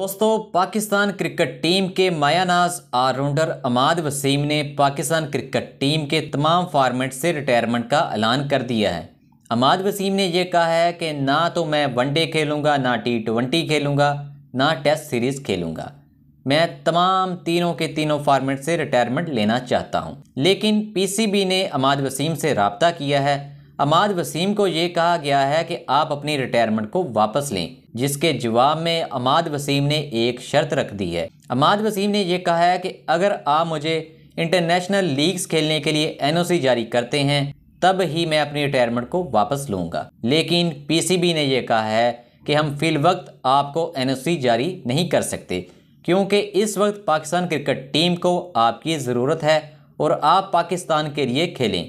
दोस्तों Pakistan cricket team के मायानाज allrounder अमाद Wasim ने पाकिस्तान क्रिकेट टीम के तमाम फार्मेट से रिटायरमेंट का ऐलान कर दिया है अमाद वसीम ने यह कहा है कि ना तो मैं वनडे खेलूंगा ना टी ट्वेंटी खेलूंगा ना टेस्ट सीरीज़ खेलूंगा मैं तमाम तीनों के तीनों फार्मेट से रिटायरमेंट लेना चाहता हूँ लेकिन बी ने अमाद वसीम से रबता किया है अमाद वसीम को ये कहा गया है कि आप अपनी रिटायरमेंट को वापस लें जिसके जवाब में अमाद वसीम ने एक शर्त रख दी है अमाद वसीम ने यह कहा है कि अगर आप मुझे इंटरनेशनल लीग्स खेलने के लिए एनओसी जारी करते हैं तब ही मैं अपनी रिटायरमेंट को वापस लूँगा लेकिन पीसीबी ने यह कहा है कि हम फिल वक्त आपको एनओसी जारी नहीं कर सकते क्योंकि इस वक्त पाकिस्तान क्रिकेट टीम को आपकी ज़रूरत है और आप पाकिस्तान के लिए खेलें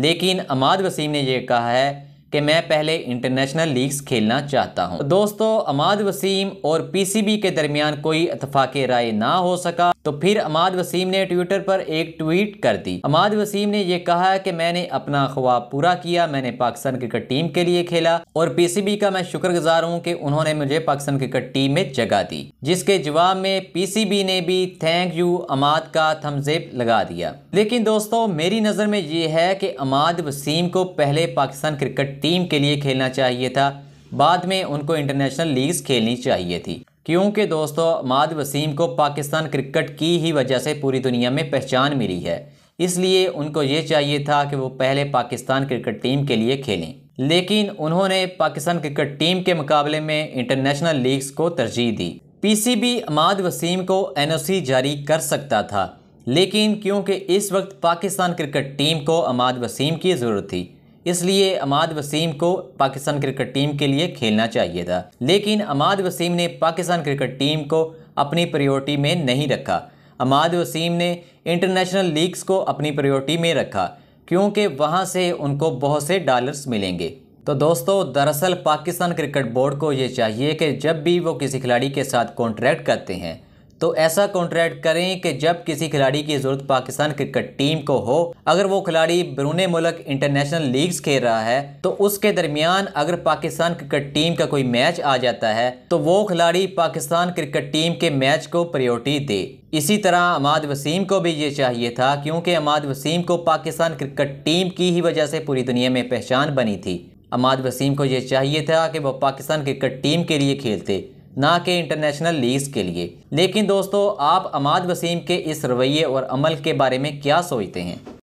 लेकिन अमाद वसीम ने यह कहा है कि मैं पहले इंटरनेशनल लीग्स खेलना चाहता हूँ दोस्तों अमाद वसीम और पीसीबी के दरमियान कोई इतफाक राय ना हो सका तो फिर अमाद वसीम ने ट्विटर पर एक ट्वीट कर दी अमाद वसीम ने यह कहा कि मैंने अपना ख्वाब पूरा किया मैंने पाकिस्तान क्रिकेट टीम के लिए खेला और पी का मैं शुक्रगुजार हूँ कि उन्होंने मुझे पाकिस्तान क्रिकेट टीम में जगह दी जिसके जवाब में पी ने भी थैंक यू अमाद का थमजेब लगा दिया लेकिन दोस्तों मेरी नज़र में ये है कि अमाद वसीम को पहले पाकिस्तान क्रिकेट टीम के लिए खेलना चाहिए था बाद में उनको इंटरनेशनल लीग्स खेलनी चाहिए थी क्योंकि दोस्तों माद वसीम को पाकिस्तान क्रिकेट की ही वजह से पूरी दुनिया में पहचान मिली है इसलिए उनको ये चाहिए था कि वो पहले पाकिस्तान क्रिकेट टीम के लिए खेलें लेकिन उन्होंने पाकिस्तान क्रिकेट टीम के मुकाबले में इंटरनेशनल लीग्स को तरजीह दी पीसीबी अमाद वसीम को एनओसी जारी कर सकता था लेकिन क्योंकि इस वक्त पाकिस्तान क्रिकेट टीम को अमाद वसीम की ज़रूरत थी इसलिए अमाद वसीम को पाकिस्तान क्रिकेट टीम के लिए खेलना चाहिए था लेकिन अमाद वसीम ने पाकिस्तान क्रिकेट टीम को अपनी प्रायोरिटी में नहीं रखा अमाद वसीम ने इंटरनेशनल लीग्स को अपनी प्रायोरिटी में रखा क्योंकि वहाँ से उनको बहुत से डॉलर्स मिलेंगे तो दोस्तों दरअसल पाकिस्तान क्रिकेट बोर्ड को ये चाहिए कि जब भी वो किसी खिलाड़ी के साथ कॉन्ट्रैक्ट करते हैं तो ऐसा कॉन्ट्रैक्ट करें कि जब किसी खिलाड़ी की ज़रूरत पाकिस्तान क्रिकेट टीम को हो अगर वो खिलाड़ी बरूने मुल्क इंटरनेशनल लीग्स खेल रहा है तो उसके दरमियान अगर पाकिस्तान क्रिकेट टीम का कोई मैच आ जाता है तो वो खिलाड़ी पाकिस्तान क्रिकेट टीम के मैच को प्रायोरिटी दे इसी तरह अमाद वसीम को भी ये चाहिए था क्योंकि अमाद वसीम को पाकिस्तान क्रिकेट टीम की ही वजह से पूरी दुनिया में पहचान बनी थी अमाद वसीम को ये चाहिए था कि वह पाकिस्तान क्रिकेट टीम के लिए खेलते ना कि इंटरनेशनल लीग के लिए लेकिन दोस्तों आप अमाद वसीम के इस रवैये और अमल के बारे में क्या सोचते हैं